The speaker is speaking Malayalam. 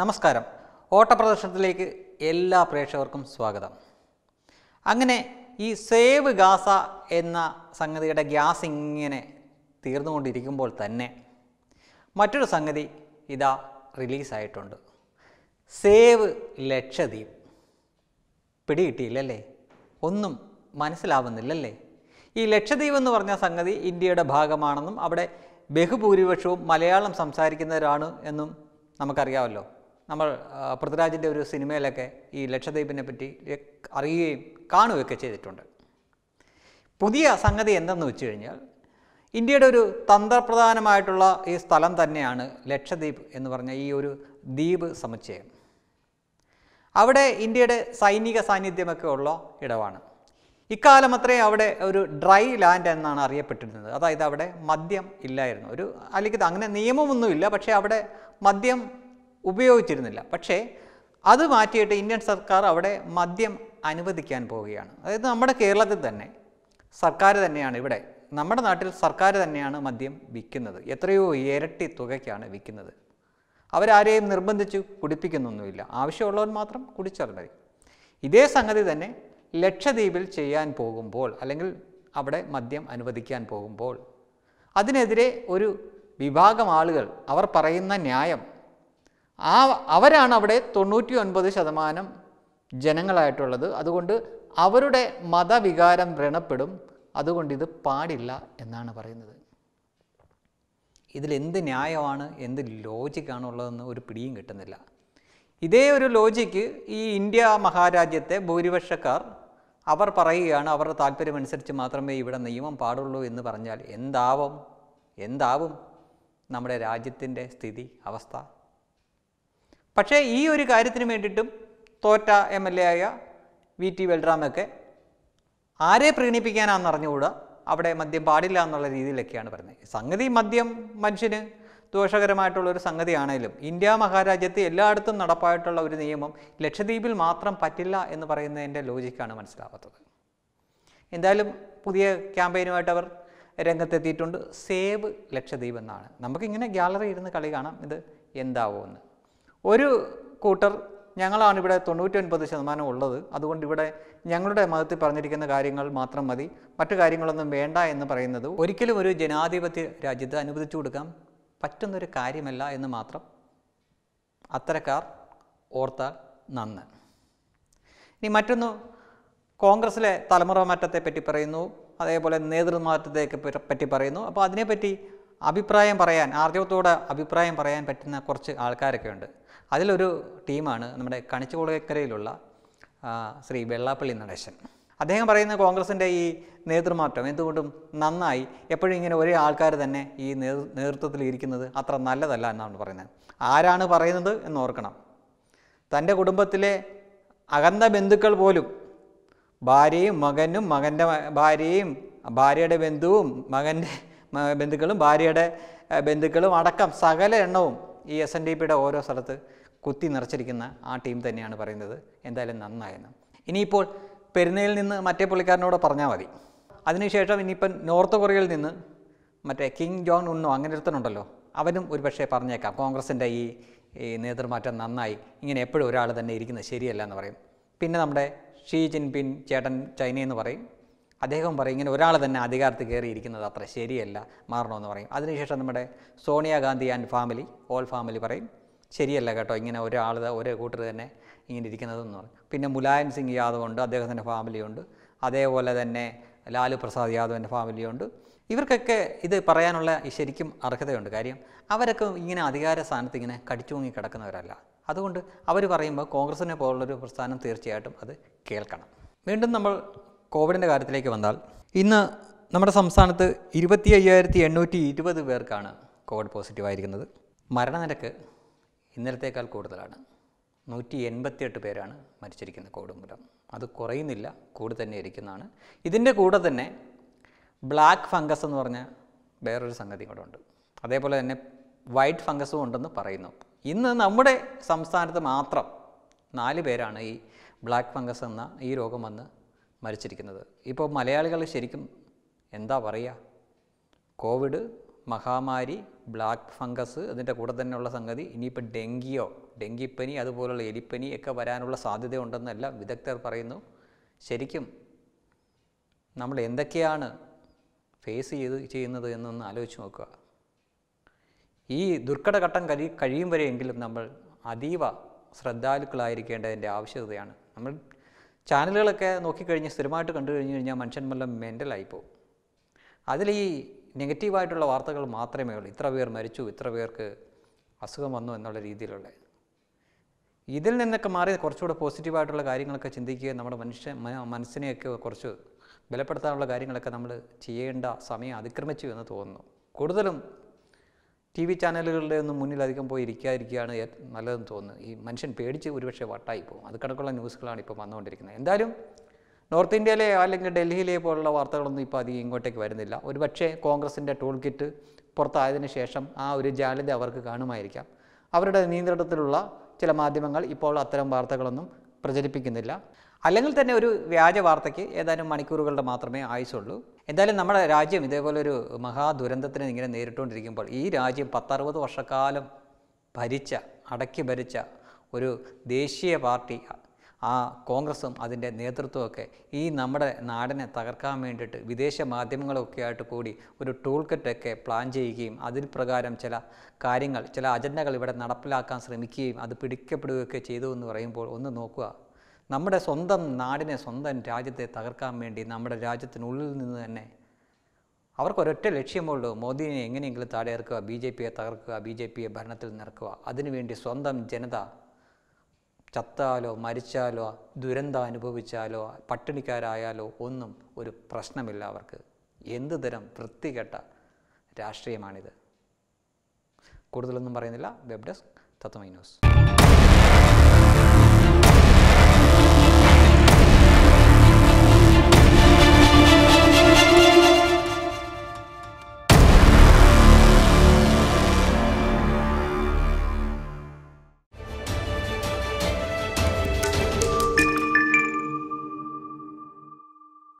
നമസ്കാരം ഓട്ടപ്രദർശനത്തിലേക്ക് എല്ലാ പ്രേക്ഷകർക്കും സ്വാഗതം അങ്ങനെ ഈ സേവ് ഗാസ എന്ന സംഗതിയുടെ ഗ്യാസ് ഇങ്ങനെ തീർന്നുകൊണ്ടിരിക്കുമ്പോൾ തന്നെ മറ്റൊരു സംഗതി ഇതാ റിലീസായിട്ടുണ്ട് സേവ് ലക്ഷദ്വീപ് പിടികിട്ടിയില്ലല്ലേ ഒന്നും മനസ്സിലാവുന്നില്ലല്ലേ ഈ ലക്ഷദ്വീപ് എന്ന് പറഞ്ഞ സംഗതി ഇന്ത്യയുടെ ഭാഗമാണെന്നും അവിടെ ബഹുഭൂരിപക്ഷവും മലയാളം സംസാരിക്കുന്നവരാണ് എന്നും നമുക്കറിയാമല്ലോ നമ്മൾ പൃഥ്വിരാജിൻ്റെ ഒരു സിനിമയിലൊക്കെ ഈ ലക്ഷദ്വീപിനെ പറ്റി അറിയുകയും കാണുകയൊക്കെ ചെയ്തിട്ടുണ്ട് പുതിയ സംഗതി എന്തെന്ന് വെച്ച് കഴിഞ്ഞാൽ ഇന്ത്യയുടെ ഒരു തന്ത്രപ്രധാനമായിട്ടുള്ള ഈ സ്ഥലം തന്നെയാണ് ലക്ഷദ്വീപ് എന്ന് പറഞ്ഞ ഈ ഒരു ദ്വീപ് സമുച്ചയം അവിടെ ഇന്ത്യയുടെ സൈനിക സാന്നിധ്യമൊക്കെ ഉള്ള ഇടമാണ് ഇക്കാലം അത്രയും അവിടെ ഒരു ഡ്രൈ ലാൻഡ് എന്നാണ് അറിയപ്പെട്ടിരുന്നത് അതായത് അവിടെ മദ്യം ഇല്ലായിരുന്നു ഒരു അല്ലെങ്കിൽ അങ്ങനെ നിയമമൊന്നുമില്ല പക്ഷേ അവിടെ മദ്യം ഉപയോഗിച്ചിരുന്നില്ല പക്ഷേ അത് മാറ്റിയിട്ട് ഇന്ത്യൻ സർക്കാർ അവിടെ മദ്യം അനുവദിക്കാൻ പോവുകയാണ് അതായത് നമ്മുടെ കേരളത്തിൽ തന്നെ സർക്കാർ തന്നെയാണ് ഇവിടെ നമ്മുടെ നാട്ടിൽ സർക്കാർ തന്നെയാണ് മദ്യം വിൽക്കുന്നത് എത്രയോ ഇരട്ടി തുകയ്ക്കാണ് വിൽക്കുന്നത് അവരാരെയും നിർബന്ധിച്ച് കുടിപ്പിക്കുന്നൊന്നുമില്ല ആവശ്യമുള്ളവർ മാത്രം കുടിച്ചാൽ മതി ഇതേ സംഗതി തന്നെ ലക്ഷദ്വീപിൽ ചെയ്യാൻ പോകുമ്പോൾ അല്ലെങ്കിൽ അവിടെ മദ്യം അനുവദിക്കാൻ പോകുമ്പോൾ അതിനെതിരെ ഒരു വിഭാഗം ആളുകൾ അവർ പറയുന്ന ന്യായം ആ അവരാണ് അവിടെ തൊണ്ണൂറ്റി ഒൻപത് ശതമാനം ജനങ്ങളായിട്ടുള്ളത് അതുകൊണ്ട് അവരുടെ മതവികാരം വ്രണപ്പെടും അതുകൊണ്ട് ഇത് പാടില്ല എന്നാണ് പറയുന്നത് ഇതിൽ എന്ത് ന്യായമാണ് എന്ത് ലോജിക്കാണ് ഉള്ളതെന്ന് ഒരു പിടിയും കിട്ടുന്നില്ല ഇതേ ഒരു ലോജിക്ക് ഈ ഇന്ത്യ മഹാരാജ്യത്തെ ഭൂരിപക്ഷക്കാർ അവർ പറയുകയാണ് അവരുടെ താല്പര്യമനുസരിച്ച് മാത്രമേ ഇവിടെ നിയമം പാടുള്ളൂ എന്ന് പറഞ്ഞാൽ എന്താവും എന്താവും നമ്മുടെ രാജ്യത്തിൻ്റെ സ്ഥിതി അവസ്ഥ പക്ഷേ ഈ ഒരു കാര്യത്തിന് വേണ്ടിയിട്ടും തോറ്റ എം എൽ എ ആയ വി ടി ബൽറാമൊക്കെ ആരെ പ്രീണിപ്പിക്കാനാണെന്ന് അറിഞ്ഞുകൂടാ അവിടെ മദ്യം പാടില്ല എന്നുള്ള രീതിയിലൊക്കെയാണ് പറയുന്നത് സംഗതി മദ്യം മനുഷ്യന് ദോഷകരമായിട്ടുള്ളൊരു സംഗതിയാണെങ്കിലും ഇന്ത്യ മഹാരാജ്യത്ത് എല്ലായിടത്തും നടപ്പായിട്ടുള്ള ഒരു നിയമം ലക്ഷദ്വീപിൽ മാത്രം പറ്റില്ല എന്ന് പറയുന്നതിൻ്റെ ലോജിക്കാണ് മനസ്സിലാവാത്തത് എന്തായാലും പുതിയ ക്യാമ്പയിനുമായിട്ട് അവർ രംഗത്തെത്തിയിട്ടുണ്ട് സേവ് ലക്ഷദ്വീപ് എന്നാണ് നമുക്കിങ്ങനെ ഗ്യാലറി ഇരുന്ന് കളി കാണാം ഇത് എന്താവുമെന്ന് ഒരു കൂട്ടർ ഞങ്ങളാണ് ഇവിടെ തൊണ്ണൂറ്റൊൻപത് ശതമാനം ഉള്ളത് അതുകൊണ്ട് ഇവിടെ ഞങ്ങളുടെ മതത്തിൽ പറഞ്ഞിരിക്കുന്ന കാര്യങ്ങൾ മാത്രം മതി മറ്റു കാര്യങ്ങളൊന്നും വേണ്ട എന്ന് പറയുന്നത് ഒരിക്കലും ഒരു ജനാധിപത്യ രാജ്യത്ത് അനുവദിച്ചു കൊടുക്കാൻ പറ്റുന്നൊരു കാര്യമല്ല എന്ന് മാത്രം അത്തരക്കാർ ഓർത്താൽ നന്ന് ഇനി മറ്റൊന്ന് കോൺഗ്രസിലെ തലമുറ മാറ്റത്തെ പറ്റി പറയുന്നു അതേപോലെ നേതൃമാറ്റത്തെ പറ്റി പറയുന്നു അപ്പോൾ അതിനെപ്പറ്റി അഭിപ്രായം പറയാൻ ആർജവത്തോടെ അഭിപ്രായം പറയാൻ പറ്റുന്ന കുറച്ച് ആൾക്കാരൊക്കെ ഉണ്ട് അതിലൊരു ടീമാണ് നമ്മുടെ കണിച്ചുകുളക്കരയിലുള്ള ശ്രീ വെള്ളാപ്പള്ളി നടേശൻ അദ്ദേഹം പറയുന്ന കോൺഗ്രസിൻ്റെ ഈ നേതൃമാറ്റം എന്തുകൊണ്ടും നന്നായി എപ്പോഴും ഇങ്ങനെ ഒരേ ആൾക്കാർ തന്നെ ഈ നേതൃത്വത്തിൽ ഇരിക്കുന്നത് അത്ര നല്ലതല്ല എന്നാണ് പറയുന്നത് ആരാണ് പറയുന്നത് എന്ന് ഓർക്കണം തൻ്റെ കുടുംബത്തിലെ അകന്ന ബന്ധുക്കൾ പോലും ഭാര്യയും മകനും മകൻ്റെ ഭാര്യയും ഭാര്യയുടെ ബന്ധുവും മകൻ്റെ ബന്ധുക്കളും ഭാര്യയുടെ ബന്ധുക്കളും അടക്കം സകല എണ്ണവും ഈ എസ് എൻ ഡി പിയുടെ ഓരോ സ്ഥലത്ത് കുത്തി നിറച്ചിരിക്കുന്ന ആ ടീം തന്നെയാണ് പറയുന്നത് എന്തായാലും നന്നായെന്ന് ഇനിയിപ്പോൾ പെരുന്നയിൽ നിന്ന് മറ്റേ പുള്ളിക്കാരനോട് പറഞ്ഞാൽ മതി അതിനുശേഷം ഇനിയിപ്പം നോർത്ത് കൊറിയയിൽ നിന്ന് മറ്റേ കിങ് ജോൺ ഉണ്ണോ അങ്ങനെ ഒരുത്തനുണ്ടല്ലോ അവനും ഒരു പക്ഷേ പറഞ്ഞേക്കാം കോൺഗ്രസിൻ്റെ ഈ ഈ നേതൃമാറ്റം നന്നായി ഇങ്ങനെ എപ്പോഴും ഒരാൾ തന്നെ ഇരിക്കുന്നത് ശരിയല്ല എന്ന് പറയും പിന്നെ നമ്മുടെ ഷീ ജിൻപിൻ ചേട്ടൻ ചൈനയെന്ന് പറയും അദ്ദേഹം പറയും ഇങ്ങനെ ഒരാൾ തന്നെ അധികാരത്തിൽ കയറിയിരിക്കുന്നത് അത്ര ശരിയല്ല മാറണമെന്ന് പറയും അതിനുശേഷം നമ്മുടെ Sonia Gandhi and family all family പറയും ശരിയല്ല കേട്ടോ ഇങ്ങനെ ഒരാൾ ഒരേ കൂട്ടർ തന്നെ ഇങ്ങനെ ഇരിക്കുന്നതെന്ന് പറയും പിന്നെ മുലായം സിംഗ് യാദവ് ഉണ്ട് അദ്ദേഹത്തിൻ്റെ ഫാമിലിയുണ്ട് അതേപോലെ തന്നെ ലാലു പ്രസാദ് യാദവിൻ്റെ ഫാമിലിയുണ്ട് ഇവർക്കൊക്കെ ഇത് പറയാനുള്ള ശരിക്കും അർഹതയുണ്ട് കാര്യം അവരൊക്കെ ഇങ്ങനെ അധികാര സ്ഥാനത്ത് ഇങ്ങനെ കടിച്ചുമുങ്ങി കിടക്കുന്നവരല്ല അതുകൊണ്ട് അവർ പറയുമ്പോൾ കോൺഗ്രസിനെ പോലുള്ളൊരു പ്രസ്ഥാനം തീർച്ചയായിട്ടും അത് കേൾക്കണം വീണ്ടും നമ്മൾ കോവിഡിൻ്റെ കാര്യത്തിലേക്ക് വന്നാൽ ഇന്ന് നമ്മുടെ സംസ്ഥാനത്ത് ഇരുപത്തി അയ്യായിരത്തി എണ്ണൂറ്റി ഇരുപത് പേർക്കാണ് കോവിഡ് പോസിറ്റീവായിരിക്കുന്നത് മരണനിരക്ക് ഇന്നലത്തേക്കാൾ കൂടുതലാണ് നൂറ്റി എൺപത്തിയെട്ട് പേരാണ് മരിച്ചിരിക്കുന്നത് കോവിഡ് മൂലം അത് കുറയുന്നില്ല കൂടെ തന്നെ ഇരിക്കുന്നതാണ് ഇതിൻ്റെ കൂടെ തന്നെ ബ്ലാക്ക് ഫംഗസ് എന്ന് പറഞ്ഞ വേറൊരു സംഗതി കൂടെ ഉണ്ട് അതേപോലെ തന്നെ വൈറ്റ് ഫംഗസും ഉണ്ടെന്ന് പറയുന്നു ഇന്ന് നമ്മുടെ സംസ്ഥാനത്ത് മാത്രം നാല് പേരാണ് ഈ ബ്ലാക്ക് ഫംഗസ് എന്ന ഈ രോഗം വന്ന് മരിച്ചിരിക്കുന്നത് ഇപ്പോൾ മലയാളികൾ ശരിക്കും എന്താ പറയുക കോവിഡ് മഹാമാരി ബ്ലാക്ക് ഫംഗസ് അതിൻ്റെ കൂടെ തന്നെയുള്ള സംഗതി ഇനിയിപ്പോൾ ഡെങ്കിയോ ഡെങ്കിപ്പനി അതുപോലുള്ള എലിപ്പനി ഒക്കെ വരാനുള്ള സാധ്യതയുണ്ടെന്നല്ല വിദഗ്ധർ പറയുന്നു ശരിക്കും നമ്മൾ എന്തൊക്കെയാണ് ഫേസ് ചെയ്ത് ചെയ്യുന്നത് എന്നൊന്ന് ആലോചിച്ച് നോക്കുക ഈ ദുർഘടഘട്ടം കഴി കഴിയും വരെയെങ്കിലും നമ്മൾ അതീവ ശ്രദ്ധാലുക്കളായിരിക്കേണ്ടതിൻ്റെ ആവശ്യകതയാണ് നമ്മൾ ചാനലുകളൊക്കെ നോക്കിക്കഴിഞ്ഞ് സ്ഥിരമായിട്ട് കണ്ടു കഴിഞ്ഞ് കഴിഞ്ഞാൽ മനുഷ്യൻ വല്ല മെൻ്റലായി പോകും അതിൽ ഈ നെഗറ്റീവായിട്ടുള്ള വാർത്തകൾ മാത്രമേ ഉള്ളൂ ഇത്ര പേർ മരിച്ചു ഇത്ര പേർക്ക് അസുഖം വന്നു എന്നുള്ള രീതിയിലുള്ള ഇതിൽ നിന്നൊക്കെ മാറി കുറച്ചുകൂടെ പോസിറ്റീവായിട്ടുള്ള കാര്യങ്ങളൊക്കെ ചിന്തിക്കുകയും നമ്മുടെ മനുഷ്യ മനസ്സിനെയൊക്കെ കുറച്ച് ബലപ്പെടുത്താനുള്ള കാര്യങ്ങളൊക്കെ നമ്മൾ ചെയ്യേണ്ട സമയം അതിക്രമിച്ചു എന്ന് തോന്നുന്നു കൂടുതലും ടി വി ചാനലുകളുടെ ഒന്നും മുന്നിലധികം പോയി ഇരിക്കാതിരിക്കുകയാണ് നല്ലതെന്ന് തോന്നുന്നു ഈ മനുഷ്യൻ പേടിച്ച് ഒരുപക്ഷെ വട്ടായി പോകും അത് കണക്കുള്ള ന്യൂസുകളാണ് ഇപ്പോൾ വന്നുകൊണ്ടിരിക്കുന്നത് എന്തായാലും നോർത്ത് ഇന്ത്യയിലെ അല്ലെങ്കിൽ ഡൽഹിയിലെ പോലുള്ള വാർത്തകളൊന്നും ഇപ്പോൾ അധികം ഇങ്ങോട്ടേക്ക് വരുന്നില്ല ഒരുപക്ഷെ കോൺഗ്രസിൻ്റെ ടൂൾ കിറ്റ് പുറത്തായതിന് ശേഷം ആ ഒരു ജാലിത അവർക്ക് കാണുമായിരിക്കാം അവരുടെ നിയന്ത്രണത്തിലുള്ള ചില മാധ്യമങ്ങൾ ഇപ്പോൾ അത്തരം വാർത്തകളൊന്നും പ്രചരിപ്പിക്കുന്നില്ല അല്ലെങ്കിൽ തന്നെ ഒരു വ്യാജ വാർത്തയ്ക്ക് ഏതാനും മണിക്കൂറുകളുടെ മാത്രമേ ആയുസുള്ളൂ എന്തായാലും നമ്മുടെ രാജ്യം ഇതേപോലെ ഒരു മഹാദുരന്തത്തിന് ഇങ്ങനെ നേരിട്ടുകൊണ്ടിരിക്കുമ്പോൾ ഈ രാജ്യം പത്തറുപത് വർഷക്കാലം ഭരിച്ച അടക്കി ഭരിച്ച ഒരു ദേശീയ പാർട്ടി ആ കോൺഗ്രസും അതിൻ്റെ നേതൃത്വമൊക്കെ ഈ നമ്മുടെ നാടിനെ തകർക്കാൻ വേണ്ടിയിട്ട് വിദേശ മാധ്യമങ്ങളൊക്കെ ആയിട്ട് കൂടി ഒരു ടൂൾ കിറ്റൊക്കെ പ്ലാൻ ചെയ്യുകയും അതിന് പ്രകാരം ചില കാര്യങ്ങൾ ചില അജണ്ടകൾ ഇവിടെ നടപ്പിലാക്കാൻ ശ്രമിക്കുകയും അത് പിടിക്കപ്പെടുകയൊക്കെ ചെയ്തു എന്ന് പറയുമ്പോൾ ഒന്ന് നോക്കുക നമ്മുടെ സ്വന്തം നാടിനെ സ്വന്തം രാജ്യത്തെ തകർക്കാൻ വേണ്ടി നമ്മുടെ രാജ്യത്തിനുള്ളിൽ നിന്ന് തന്നെ അവർക്കൊരൊറ്റ ലക്ഷ്യമുള്ളൂ മോദിനെ എങ്ങനെയെങ്കിലും താഴെ ബി ജെ പിയെ തകർക്കുക ബി ജെ പിയെ ഭരണത്തിൽ നിറക്കുക അതിനുവേണ്ടി സ്വന്തം ജനത ചത്താലോ മരിച്ചാലോ ദുരന്തം അനുഭവിച്ചാലോ പട്ടിണിക്കാരായാലോ ഒന്നും ഒരു പ്രശ്നമില്ല അവർക്ക് എന്ത് തരം വൃത്തികെട്ട രാഷ്ട്രീയമാണിത് കൂടുതലൊന്നും പറയുന്നില്ല വെബ് ഡെസ്ക് തത്വമൈ ന്യൂസ്